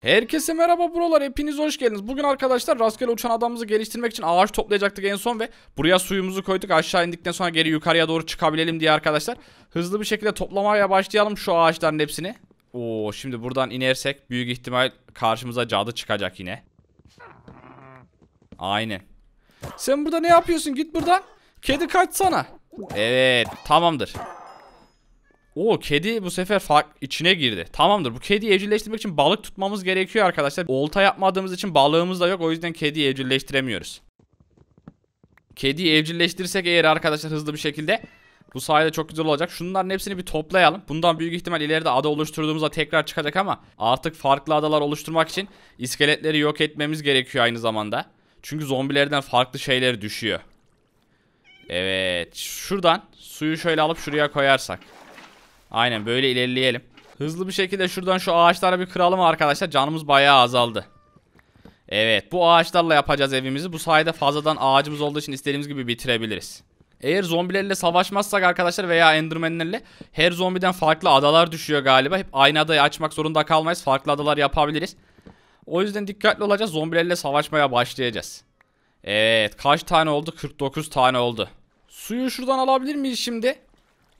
Herkese merhaba buralar hepiniz hoş geldiniz. Bugün arkadaşlar rastgele uçan adamımızı geliştirmek için ağaç toplayacaktık en son ve buraya suyumuzu koyduk. Aşağı indikten sonra geri yukarıya doğru çıkabilelim diye arkadaşlar. Hızlı bir şekilde toplamaya başlayalım şu ağaçların hepsini. Oo şimdi buradan inersek büyük ihtimal karşımıza cadı çıkacak yine. Aynen. Sen burada ne yapıyorsun? Git buradan. Kedi kaçsana. Evet tamamdır. Oo kedi bu sefer fark içine girdi. Tamamdır bu kediyi evcilleştirmek için balık tutmamız gerekiyor arkadaşlar. Olta yapmadığımız için balığımız da yok o yüzden kediyi evcilleştiremiyoruz. Kediyi evcilleştirirsek eğer arkadaşlar hızlı bir şekilde bu sayede çok güzel olacak. Şunların hepsini bir toplayalım. Bundan büyük ihtimal ileride ada oluşturduğumuzda tekrar çıkacak ama artık farklı adalar oluşturmak için iskeletleri yok etmemiz gerekiyor aynı zamanda. Çünkü zombilerden farklı şeyler düşüyor. Evet şuradan suyu şöyle alıp şuraya koyarsak. Aynen böyle ilerleyelim. Hızlı bir şekilde şuradan şu ağaçlara bir kıralım arkadaşlar. Canımız bayağı azaldı. Evet bu ağaçlarla yapacağız evimizi. Bu sayede fazladan ağacımız olduğu için istediğimiz gibi bitirebiliriz. Eğer zombilerle savaşmazsak arkadaşlar veya endermenlerle her zombiden farklı adalar düşüyor galiba. Hep aynı adayı açmak zorunda kalmayız. Farklı adalar yapabiliriz. O yüzden dikkatli olacağız. Zombilerle savaşmaya başlayacağız. Evet kaç tane oldu? 49 tane oldu. Suyu şuradan alabilir miyiz şimdi?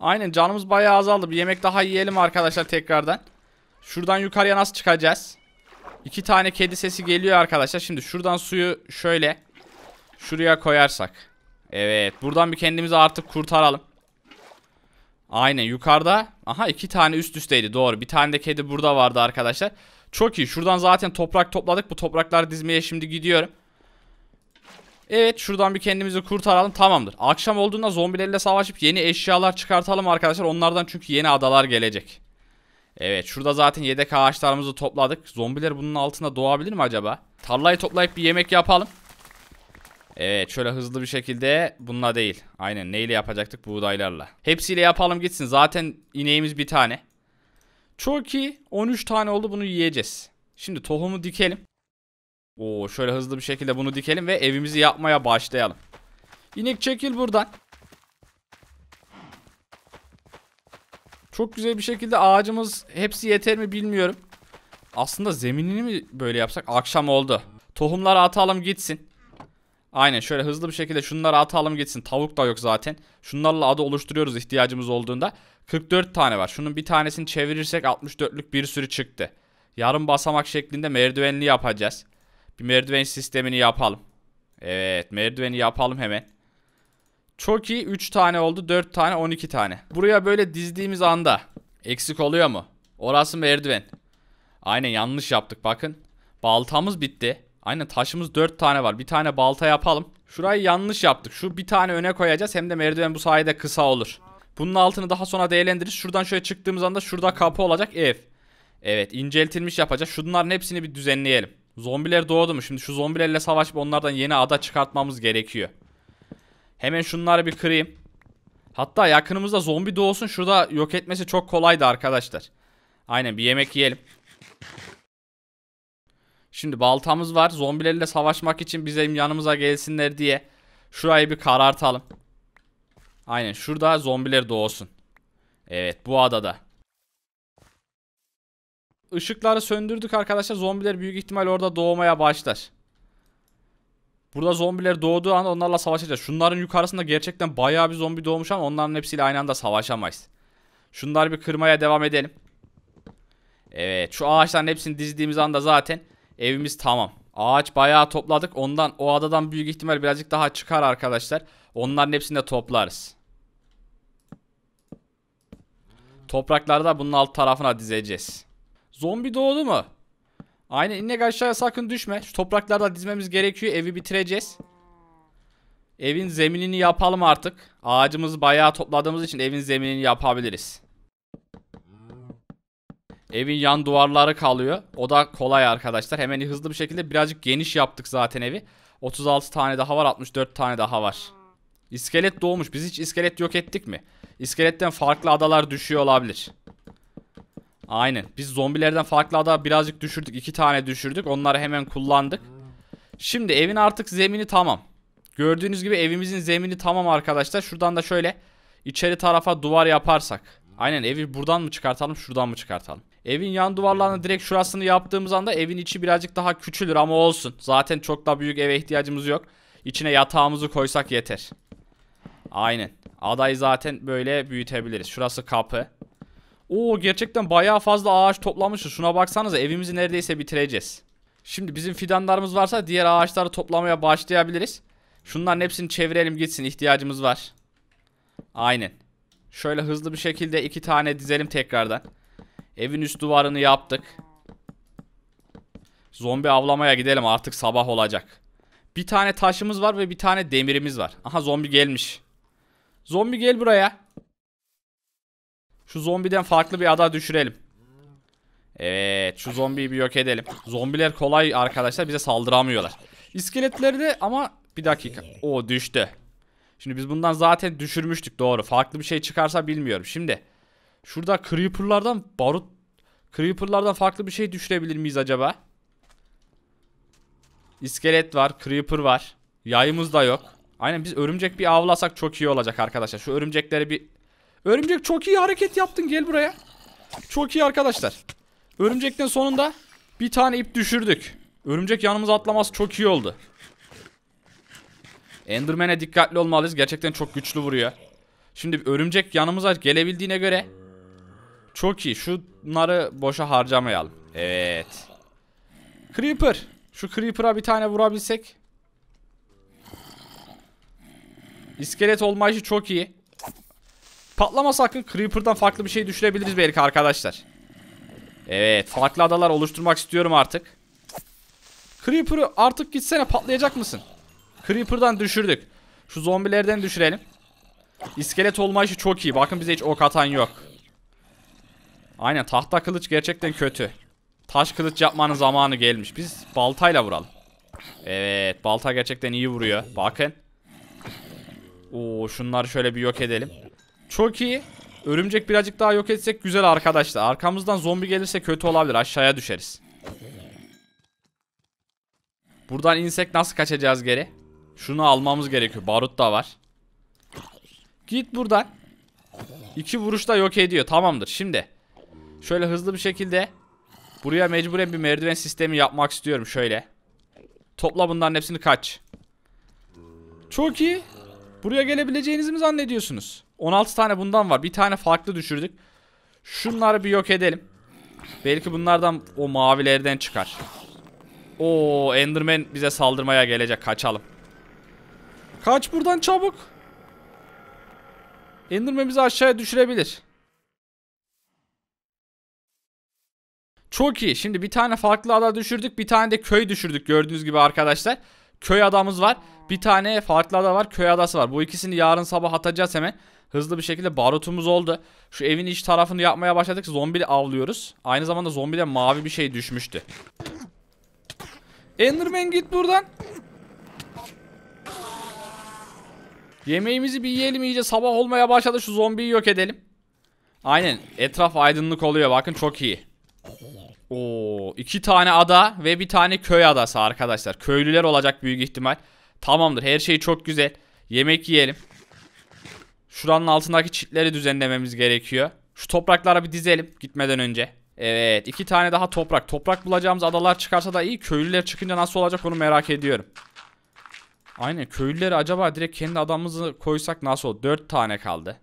Aynen canımız bayağı azaldı. Bir yemek daha yiyelim arkadaşlar tekrardan. Şuradan yukarıya nasıl çıkacağız? İki tane kedi sesi geliyor arkadaşlar. Şimdi şuradan suyu şöyle şuraya koyarsak. Evet buradan bir kendimizi artık kurtaralım. Aynen yukarıda. Aha iki tane üst üsteydi doğru. Bir tane de kedi burada vardı arkadaşlar. Çok iyi. Şuradan zaten toprak topladık. Bu toprakları dizmeye şimdi gidiyorum. Evet şuradan bir kendimizi kurtaralım tamamdır. Akşam olduğunda zombilerle savaşıp yeni eşyalar çıkartalım arkadaşlar. Onlardan çünkü yeni adalar gelecek. Evet şurada zaten yedek ağaçlarımızı topladık. Zombiler bunun altında doğabilir mi acaba? Tarlayı toplayıp bir yemek yapalım. Evet şöyle hızlı bir şekilde bununla değil. Aynen neyle yapacaktık buğdaylarla. Hepsiyle yapalım gitsin. Zaten ineğimiz bir tane. Çok iyi. 13 tane oldu bunu yiyeceğiz. Şimdi tohumu dikelim. Oo şöyle hızlı bir şekilde bunu dikelim ve evimizi yapmaya başlayalım. İnek çekil buradan. Çok güzel bir şekilde ağacımız hepsi yeter mi bilmiyorum. Aslında zeminini mi böyle yapsak? Akşam oldu. Tohumları atalım gitsin. Aynen şöyle hızlı bir şekilde şunları atalım gitsin. Tavuk da yok zaten. Şunlarla adı oluşturuyoruz ihtiyacımız olduğunda. 44 tane var. Şunun bir tanesini çevirirsek 64'lük bir sürü çıktı. Yarım basamak şeklinde merdivenli yapacağız. Bir merdiven sistemini yapalım. Evet merdiveni yapalım hemen. Çok iyi 3 tane oldu 4 tane 12 tane. Buraya böyle dizdiğimiz anda eksik oluyor mu? Orası merdiven. Aynen yanlış yaptık bakın. Baltamız bitti. Aynen taşımız 4 tane var. Bir tane balta yapalım. Şurayı yanlış yaptık. Şu bir tane öne koyacağız. Hem de merdiven bu sayede kısa olur. Bunun altını daha sonra değerlendiririz. Şuradan şöyle çıktığımız anda şurada kapı olacak ev. Evet inceltilmiş yapacağız. Şunların hepsini bir düzenleyelim. Zombiler doğdu mu? Şimdi şu zombilerle savaşıp onlardan yeni ada çıkartmamız gerekiyor. Hemen şunları bir kırayım. Hatta yakınımızda zombi doğsun. Şurada yok etmesi çok kolaydı arkadaşlar. Aynen bir yemek yiyelim. Şimdi baltamız var. Zombilerle savaşmak için bize yanımıza gelsinler diye şurayı bir karartalım. Aynen şurada zombiler doğsun. Evet bu adada. Işıkları söndürdük arkadaşlar. Zombiler büyük ihtimal orada doğmaya başlar. Burada zombiler doğduğu an onlarla savaşacağız. Şunların yukarısında gerçekten bayağı bir zombi doğmuş ama onların hepsiyle aynı anda savaşamayız. Şunları bir kırmaya devam edelim. Evet şu ağaçların hepsini dizdiğimiz anda zaten evimiz tamam. Ağaç bayağı topladık. Ondan o adadan büyük ihtimal birazcık daha çıkar arkadaşlar. Onların hepsini de toplarız. Toprakları da bunun alt tarafına dizeceğiz. Zombi doğdu mu? Aynen inek aşağıya sakın düşme. Şu topraklarda dizmemiz gerekiyor. Evi bitireceğiz. Evin zeminini yapalım artık. Ağacımızı bayağı topladığımız için evin zeminini yapabiliriz. Evin yan duvarları kalıyor. O da kolay arkadaşlar. Hemen hızlı bir şekilde birazcık geniş yaptık zaten evi. 36 tane daha var. 64 tane daha var. İskelet doğmuş. Biz hiç iskelet yok ettik mi? İskeletten farklı adalar düşüyor olabilir. Aynen. Biz zombilerden farklı ada birazcık düşürdük. iki tane düşürdük. Onları hemen kullandık. Şimdi evin artık zemini tamam. Gördüğünüz gibi evimizin zemini tamam arkadaşlar. Şuradan da şöyle içeri tarafa duvar yaparsak. Aynen evi buradan mı çıkartalım şuradan mı çıkartalım. Evin yan duvarlarını direkt şurasını yaptığımız anda evin içi birazcık daha küçülür ama olsun. Zaten çok da büyük eve ihtiyacımız yok. İçine yatağımızı koysak yeter. Aynen. Adayı zaten böyle büyütebiliriz. Şurası kapı. Oo gerçekten bayağı fazla ağaç toplamışız. Şuna baksanıza evimizi neredeyse bitireceğiz. Şimdi bizim fidanlarımız varsa diğer ağaçları toplamaya başlayabiliriz. Şunların hepsini çevirelim gitsin ihtiyacımız var. Aynen. Şöyle hızlı bir şekilde iki tane dizelim tekrardan. Evin üst duvarını yaptık. Zombi avlamaya gidelim artık sabah olacak. Bir tane taşımız var ve bir tane demirimiz var. Aha zombi gelmiş. Zombi gel buraya. Şu zombiden farklı bir ada düşürelim. Evet şu zombiyi bir yok edelim. Zombiler kolay arkadaşlar bize saldıramıyorlar. İskeletleri de ama bir dakika. O düştü. Şimdi biz bundan zaten düşürmüştük doğru. Farklı bir şey çıkarsa bilmiyorum. Şimdi şurada creeper'lardan barut creeper'lardan farklı bir şey düşürebilir miyiz acaba? İskelet var, creeper var. Yayımız da yok. Aynen biz örümcek bir avlasak çok iyi olacak arkadaşlar. Şu örümcekleri bir Örümcek çok iyi hareket yaptın gel buraya. Çok iyi arkadaşlar. Örümcekten sonunda bir tane ip düşürdük. Örümcek yanımıza atlaması çok iyi oldu. Enderman'e dikkatli olmalıyız. Gerçekten çok güçlü vuruyor. Şimdi örümcek yanımıza gelebildiğine göre çok iyi. Şunları boşa harcamayalım. Evet. Creeper. Şu Creeper'a bir tane vurabilsek. İskelet olma işi çok iyi. Patlama sakın Creeper'dan farklı bir şey düşürebiliriz belki arkadaşlar. Evet farklı adalar oluşturmak istiyorum artık. Creeper'ı artık gitsene patlayacak mısın? Creeper'dan düşürdük. Şu zombilerden düşürelim. İskelet olma işi çok iyi. Bakın bize hiç ok atan yok. Aynen tahta kılıç gerçekten kötü. Taş kılıç yapmanın zamanı gelmiş. Biz baltayla vuralım. Evet balta gerçekten iyi vuruyor. Bakın. Oo şunları şöyle bir yok edelim. Çok iyi. Örümcek birazcık daha yok etsek güzel arkadaşlar. Arkamızdan zombi gelirse kötü olabilir. Aşağıya düşeriz. Buradan insek nasıl kaçacağız geri? Şunu almamız gerekiyor. Barut da var. Git buradan. İki vuruşta yok ediyor. Tamamdır. Şimdi. Şöyle hızlı bir şekilde. Buraya mecburen bir merdiven sistemi yapmak istiyorum. Şöyle. Topla bunların hepsini kaç. Çok iyi. Buraya gelebileceğinizi mi zannediyorsunuz? 16 tane bundan var. Bir tane farklı düşürdük. Şunları bir yok edelim. Belki bunlardan o mavilerden çıkar. O Enderman bize saldırmaya gelecek. Kaçalım. Kaç buradan çabuk. Enderman bizi aşağıya düşürebilir. Çok iyi. Şimdi bir tane farklı ada düşürdük. Bir tane de köy düşürdük gördüğünüz gibi arkadaşlar. Köy adamız var. Bir tane farklı ada var. Köy adası var. Bu ikisini yarın sabah atacağız hemen. Hızlı bir şekilde barutumuz oldu. Şu evin iç tarafını yapmaya başladık. Zombi avlıyoruz. Aynı zamanda zombide mavi bir şey düşmüştü. Enderman git buradan. Yemeğimizi bir yiyelim iyice sabah olmaya başladı şu zombiyi yok edelim. Aynen etraf aydınlık oluyor bakın çok iyi. Oo, iki tane ada ve bir tane köy adası arkadaşlar. Köylüler olacak büyük ihtimal. Tamamdır her şey çok güzel. Yemek yiyelim. Şuranın altındaki çitleri düzenlememiz gerekiyor. Şu toprakları bir dizelim gitmeden önce. Evet iki tane daha toprak. Toprak bulacağımız adalar çıkarsa da iyi. Köylüler çıkınca nasıl olacak onu merak ediyorum. Aynen köylüleri acaba direkt kendi adamımızı koysak nasıl olur? Dört tane kaldı.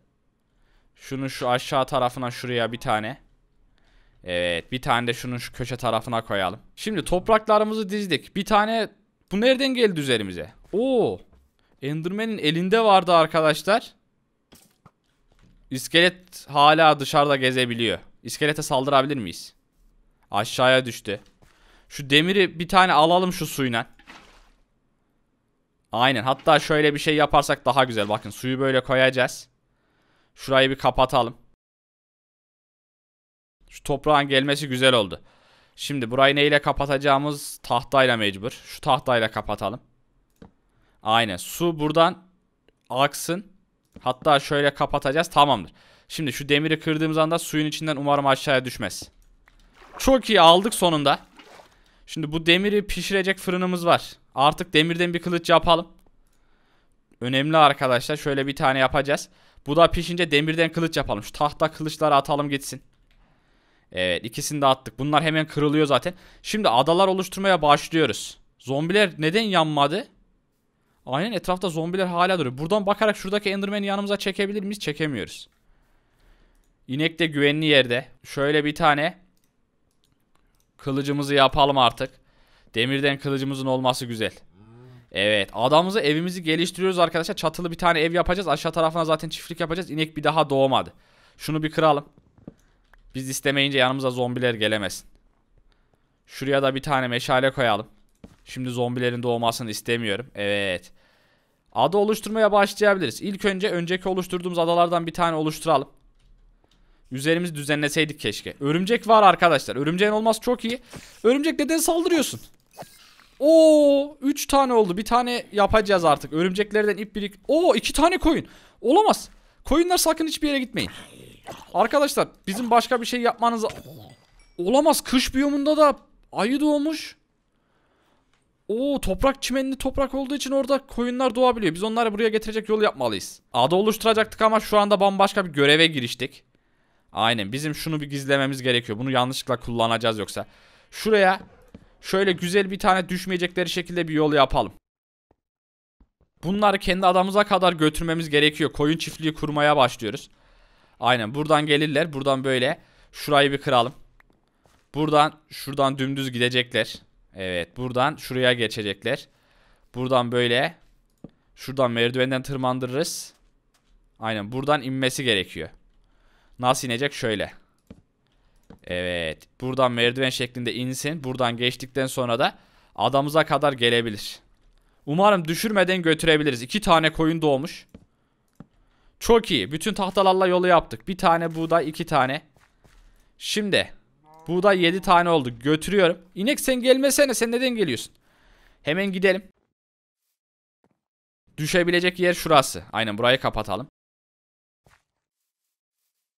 Şunu şu aşağı tarafına şuraya bir tane. Evet bir tane de şunun şu köşe tarafına koyalım. Şimdi topraklarımızı dizdik. Bir tane bu nereden geldi üzerimize? Oo. Enderman'in elinde vardı arkadaşlar. İskelet hala dışarıda gezebiliyor. İskelete saldırabilir miyiz? Aşağıya düştü. Şu demiri bir tane alalım şu suyla. Aynen. Hatta şöyle bir şey yaparsak daha güzel. Bakın suyu böyle koyacağız. Şurayı bir kapatalım. Şu toprağın gelmesi güzel oldu. Şimdi burayı neyle kapatacağımız tahtayla mecbur. Şu tahtayla kapatalım. Aynen. Su buradan aksın. Hatta şöyle kapatacağız. Tamamdır. Şimdi şu demiri kırdığımız anda suyun içinden umarım aşağıya düşmez. Çok iyi aldık sonunda. Şimdi bu demiri pişirecek fırınımız var. Artık demirden bir kılıç yapalım. Önemli arkadaşlar. Şöyle bir tane yapacağız. Bu da pişince demirden kılıç yapalım. Şu tahta kılıçları atalım gitsin. Evet ikisini de attık. Bunlar hemen kırılıyor zaten. Şimdi adalar oluşturmaya başlıyoruz. Zombiler neden yanmadı? Aynen etrafta zombiler hala duruyor. Buradan bakarak şuradaki Enderman'i yanımıza çekebilir miyiz? Çekemiyoruz. İnek de güvenli yerde. Şöyle bir tane kılıcımızı yapalım artık. Demirden kılıcımızın olması güzel. Evet adamımızı evimizi geliştiriyoruz arkadaşlar. Çatılı bir tane ev yapacağız. Aşağı tarafına zaten çiftlik yapacağız. İnek bir daha doğmadı. Şunu bir kıralım. Biz istemeyince yanımıza zombiler gelemesin. Şuraya da bir tane meşale koyalım. Şimdi zombilerin doğmasını istemiyorum. Evet. Ada oluşturmaya başlayabiliriz. İlk önce önceki oluşturduğumuz adalardan bir tane oluşturalım. Üzerimizi düzenleseydik keşke. Örümcek var arkadaşlar. Örümceğin olmaz çok iyi. Örümcek neden saldırıyorsun? Oo, 3 tane oldu. Bir tane yapacağız artık. Örümceklerden ip birik. Oo, 2 tane koyun. Olamaz. Koyunlar sakın hiçbir yere gitmeyin. Arkadaşlar, bizim başka bir şey yapmanız olamaz. Kış biyomunda da ayı doğmuş. Oo toprak çimenli toprak olduğu için orada koyunlar doğabiliyor. Biz onları buraya getirecek yol yapmalıyız. Ada oluşturacaktık ama şu anda bambaşka bir göreve giriştik. Aynen bizim şunu bir gizlememiz gerekiyor. Bunu yanlışlıkla kullanacağız yoksa. Şuraya şöyle güzel bir tane düşmeyecekleri şekilde bir yol yapalım. Bunları kendi adamıza kadar götürmemiz gerekiyor. Koyun çiftliği kurmaya başlıyoruz. Aynen buradan gelirler. Buradan böyle şurayı bir kıralım. Buradan şuradan dümdüz gidecekler. Evet buradan şuraya geçecekler. Buradan böyle. Şuradan merdivenden tırmandırırız. Aynen buradan inmesi gerekiyor. Nasıl inecek? Şöyle. Evet. Buradan merdiven şeklinde insin. Buradan geçtikten sonra da adamıza kadar gelebilir. Umarım düşürmeden götürebiliriz. İki tane koyun doğmuş. Çok iyi. Bütün tahtalarla yolu yaptık. Bir tane buğday, iki tane. Şimdi Buğday 7 tane oldu. Götürüyorum. İnek sen gelmesene. Sen neden geliyorsun? Hemen gidelim. Düşebilecek yer şurası. Aynen burayı kapatalım.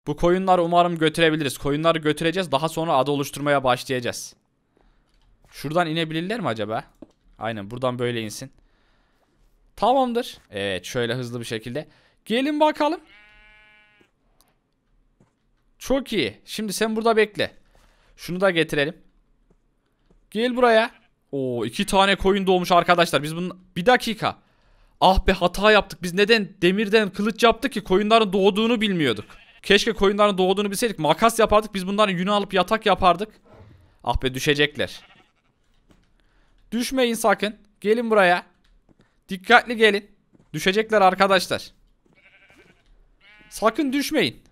Bu koyunlar umarım götürebiliriz. Koyunları götüreceğiz. Daha sonra ada oluşturmaya başlayacağız. Şuradan inebilirler mi acaba? Aynen buradan böyle insin. Tamamdır. Evet şöyle hızlı bir şekilde. Gelin bakalım. Çok iyi. Şimdi sen burada bekle. Şunu da getirelim. Gel buraya. Oo iki tane koyun doğmuş arkadaşlar. Biz bunu bir dakika. Ah be hata yaptık. Biz neden demirden kılıç yaptık ki koyunların doğduğunu bilmiyorduk. Keşke koyunların doğduğunu bilseydik. Makas yapardık. Biz bunların yünü alıp yatak yapardık. Ah be düşecekler. Düşmeyin sakın. Gelin buraya. Dikkatli gelin. Düşecekler arkadaşlar. Sakın düşmeyin.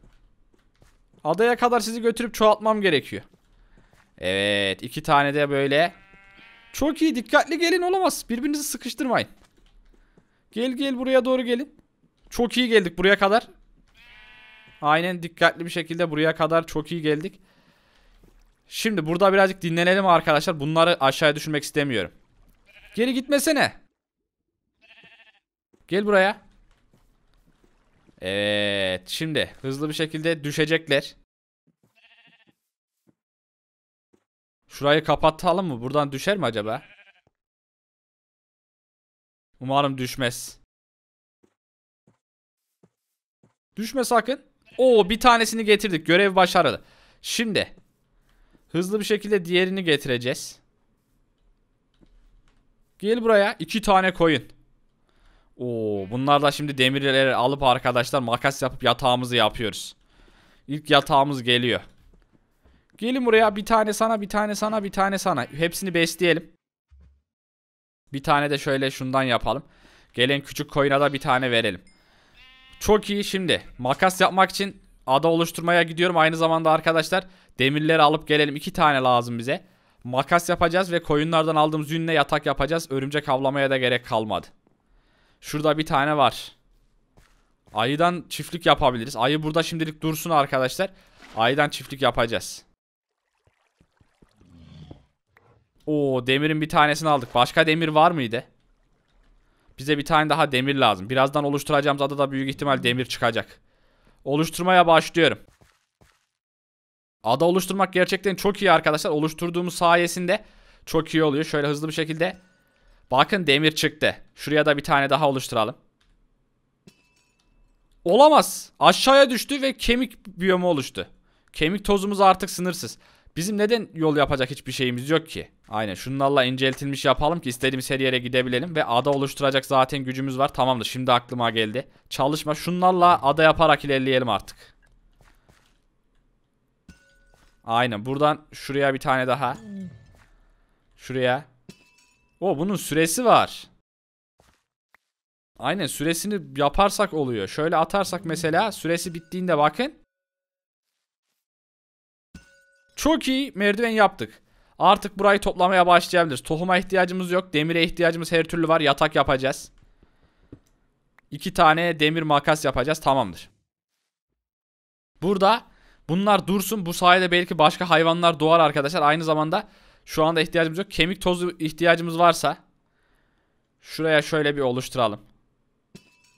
Adaya kadar sizi götürüp çoğaltmam gerekiyor. Evet iki tane de böyle. Çok iyi dikkatli gelin olamaz. Birbirinizi sıkıştırmayın. Gel gel buraya doğru gelin. Çok iyi geldik buraya kadar. Aynen dikkatli bir şekilde buraya kadar çok iyi geldik. Şimdi burada birazcık dinlenelim arkadaşlar. Bunları aşağıya düşürmek istemiyorum. Geri gitmesene. Gel buraya. Evet şimdi hızlı bir şekilde düşecekler. Şurayı kapatalım mı? Buradan düşer mi acaba? Umarım düşmez. Düşme sakın. Oo bir tanesini getirdik. Görev başarılı. Şimdi hızlı bir şekilde diğerini getireceğiz. Gel buraya. iki tane koyun. Oo bunlar da şimdi demirleri alıp arkadaşlar makas yapıp yatağımızı yapıyoruz. İlk yatağımız geliyor. Gelin buraya bir tane sana bir tane sana bir tane sana. Hepsini besleyelim. Bir tane de şöyle şundan yapalım. Gelin küçük koyuna da bir tane verelim. Çok iyi şimdi. Makas yapmak için ada oluşturmaya gidiyorum. Aynı zamanda arkadaşlar demirleri alıp gelelim. İki tane lazım bize. Makas yapacağız ve koyunlardan aldığımız yünle yatak yapacağız. Örümcek avlamaya da gerek kalmadı. Şurada bir tane var. Ayıdan çiftlik yapabiliriz. Ayı burada şimdilik dursun arkadaşlar. Ayıdan çiftlik yapacağız. Oo demirin bir tanesini aldık. Başka demir var mıydı? Bize bir tane daha demir lazım. Birazdan oluşturacağımız adada büyük ihtimal demir çıkacak. Oluşturmaya başlıyorum. Ada oluşturmak gerçekten çok iyi arkadaşlar. Oluşturduğumuz sayesinde çok iyi oluyor. Şöyle hızlı bir şekilde. Bakın demir çıktı. Şuraya da bir tane daha oluşturalım. Olamaz. Aşağıya düştü ve kemik biyomu oluştu. Kemik tozumuz artık sınırsız. Bizim neden yol yapacak hiçbir şeyimiz yok ki? Aynen şunlarla inceltilmiş yapalım ki istediğimiz her yere gidebilelim ve ada oluşturacak zaten gücümüz var. Tamamdır şimdi aklıma geldi. Çalışma şunlarla ada yaparak ilerleyelim artık. Aynen buradan şuraya bir tane daha. Şuraya. O bunun süresi var. Aynen süresini yaparsak oluyor. Şöyle atarsak mesela süresi bittiğinde bakın. Çok iyi merdiven yaptık. Artık burayı toplamaya başlayabiliriz. Tohuma ihtiyacımız yok. Demire ihtiyacımız her türlü var. Yatak yapacağız. İki tane demir makas yapacağız. Tamamdır. Burada bunlar dursun. Bu sayede belki başka hayvanlar doğar arkadaşlar. Aynı zamanda şu anda ihtiyacımız yok. Kemik tozu ihtiyacımız varsa şuraya şöyle bir oluşturalım.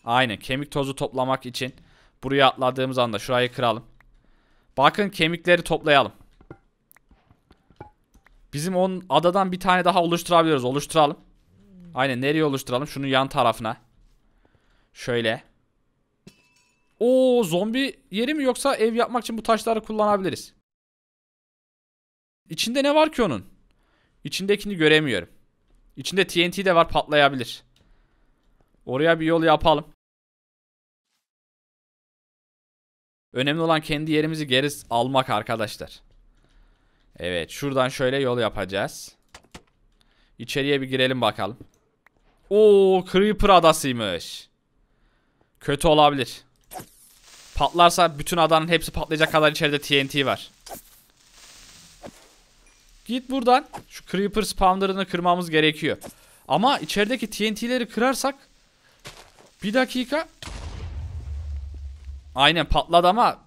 Aynen kemik tozu toplamak için buraya atladığımız anda şurayı kıralım. Bakın kemikleri toplayalım. Bizim on adadan bir tane daha oluşturabiliyoruz. Oluşturalım. Aynen nereye oluşturalım? Şunun yan tarafına. Şöyle. O zombi yeri mi yoksa ev yapmak için bu taşları kullanabiliriz. İçinde ne var ki onun? İçindekini göremiyorum. İçinde TNT de var patlayabilir. Oraya bir yol yapalım. Önemli olan kendi yerimizi geri almak arkadaşlar. Evet şuradan şöyle yol yapacağız. İçeriye bir girelim bakalım. Oo Creeper adasıymış. Kötü olabilir. Patlarsa bütün adanın hepsi patlayacak kadar içeride TNT var. Git buradan. Şu Creeper spawner'ını kırmamız gerekiyor. Ama içerideki TNT'leri kırarsak bir dakika. Aynen patladı ama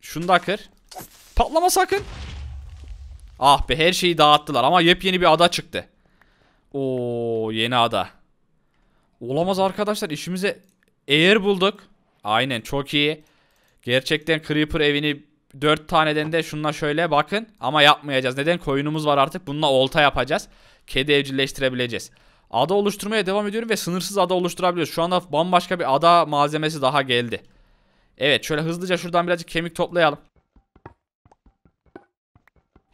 şunu da kır. Patlama sakın. Ah be her şeyi dağıttılar ama yepyeni bir ada çıktı. Oo yeni ada. Olamaz arkadaşlar işimize eğer bulduk. Aynen çok iyi. Gerçekten Creeper evini 4 taneden de şunla şöyle bakın. Ama yapmayacağız. Neden? Koyunumuz var artık. Bununla olta yapacağız. Kedi evcilleştirebileceğiz. Ada oluşturmaya devam ediyorum ve sınırsız ada oluşturabiliyoruz. Şu anda bambaşka bir ada malzemesi daha geldi. Evet şöyle hızlıca şuradan birazcık kemik toplayalım.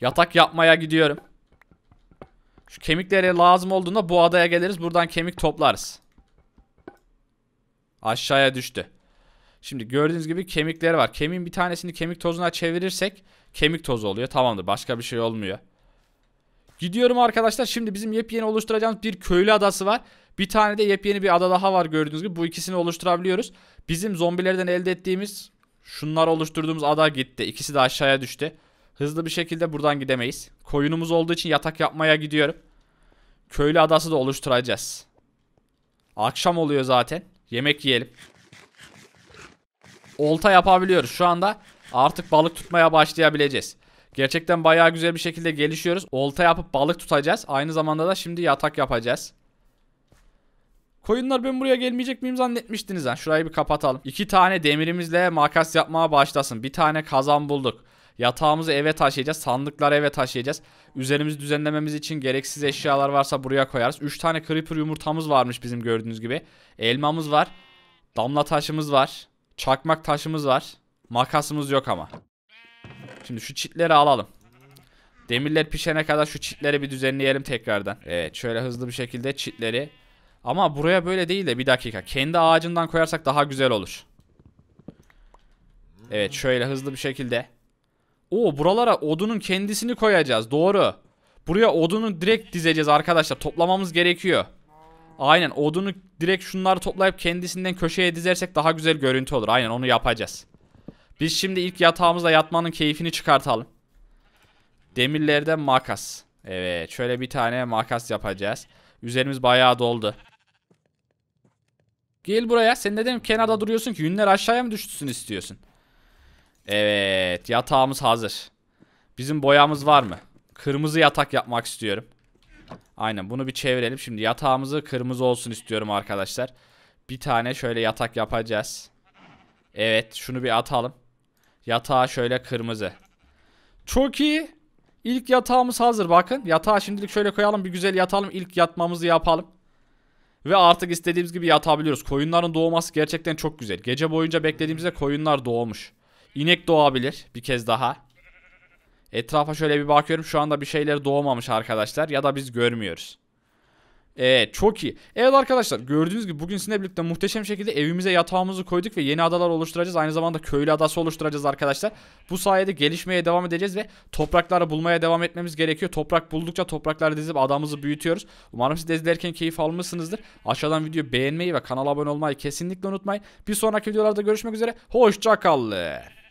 Yatak yapmaya gidiyorum. Şu kemikleri lazım olduğunda bu adaya geliriz. Buradan kemik toplarız. Aşağıya düştü. Şimdi gördüğünüz gibi kemikleri var. Kemiğin bir tanesini kemik tozuna çevirirsek kemik tozu oluyor. Tamamdır. Başka bir şey olmuyor. Gidiyorum arkadaşlar. Şimdi bizim yepyeni oluşturacağımız bir köylü adası var. Bir tane de yepyeni bir ada daha var gördüğünüz gibi. Bu ikisini oluşturabiliyoruz. Bizim zombilerden elde ettiğimiz şunlar oluşturduğumuz ada gitti. İkisi de aşağıya düştü. Hızlı bir şekilde buradan gidemeyiz. Koyunumuz olduğu için yatak yapmaya gidiyorum. Köylü adası da oluşturacağız. Akşam oluyor zaten. Yemek yiyelim. Olta yapabiliyoruz. Şu anda artık balık tutmaya başlayabileceğiz. Gerçekten bayağı güzel bir şekilde gelişiyoruz. Olta yapıp balık tutacağız. Aynı zamanda da şimdi yatak yapacağız. Koyunlar ben buraya gelmeyecek miyim zannetmiştiniz ha. Şurayı bir kapatalım. İki tane demirimizle makas yapmaya başlasın. Bir tane kazan bulduk. Yatağımızı eve taşıyacağız. Sandıkları eve taşıyacağız. Üzerimizi düzenlememiz için gereksiz eşyalar varsa buraya koyarız. 3 tane creeper yumurtamız varmış bizim gördüğünüz gibi. Elmamız var. Damla taşımız var. Çakmak taşımız var. Makasımız yok ama. Şimdi şu çitleri alalım. Demirler pişene kadar şu çitleri bir düzenleyelim tekrardan. Evet şöyle hızlı bir şekilde çitleri. Ama buraya böyle değil de bir dakika. Kendi ağacından koyarsak daha güzel olur. Evet şöyle hızlı bir şekilde. O buralara odunun kendisini koyacağız. Doğru. Buraya odunu direkt dizeceğiz arkadaşlar. Toplamamız gerekiyor. Aynen odunu direkt şunları toplayıp kendisinden köşeye dizersek daha güzel görüntü olur. Aynen onu yapacağız. Biz şimdi ilk yatağımızda yatmanın keyfini çıkartalım. Demirlerden makas. Evet şöyle bir tane makas yapacağız. Üzerimiz bayağı doldu. Gel buraya. Sen neden kenarda duruyorsun ki? Yünler aşağıya mı düşsün istiyorsun? Evet yatağımız hazır. Bizim boyamız var mı? Kırmızı yatak yapmak istiyorum. Aynen bunu bir çevirelim. Şimdi yatağımızı kırmızı olsun istiyorum arkadaşlar. Bir tane şöyle yatak yapacağız. Evet şunu bir atalım. Yatağı şöyle kırmızı. Çok iyi. İlk yatağımız hazır bakın. Yatağı şimdilik şöyle koyalım bir güzel yatalım. İlk yatmamızı yapalım. Ve artık istediğimiz gibi yatabiliyoruz. Koyunların doğması gerçekten çok güzel. Gece boyunca beklediğimizde koyunlar doğmuş. İnek doğabilir bir kez daha. Etrafa şöyle bir bakıyorum. Şu anda bir şeyler doğmamış arkadaşlar. Ya da biz görmüyoruz. Evet çok iyi. Evet arkadaşlar gördüğünüz gibi bugün sizinle birlikte muhteşem şekilde evimize yatağımızı koyduk ve yeni adalar oluşturacağız. Aynı zamanda köylü adası oluşturacağız arkadaşlar. Bu sayede gelişmeye devam edeceğiz ve toprakları bulmaya devam etmemiz gerekiyor. Toprak buldukça toprakları dizip adamızı büyütüyoruz. Umarım siz de izlerken keyif almışsınızdır. Aşağıdan video beğenmeyi ve kanala abone olmayı kesinlikle unutmayın. Bir sonraki videolarda görüşmek üzere. Hoşçakalın.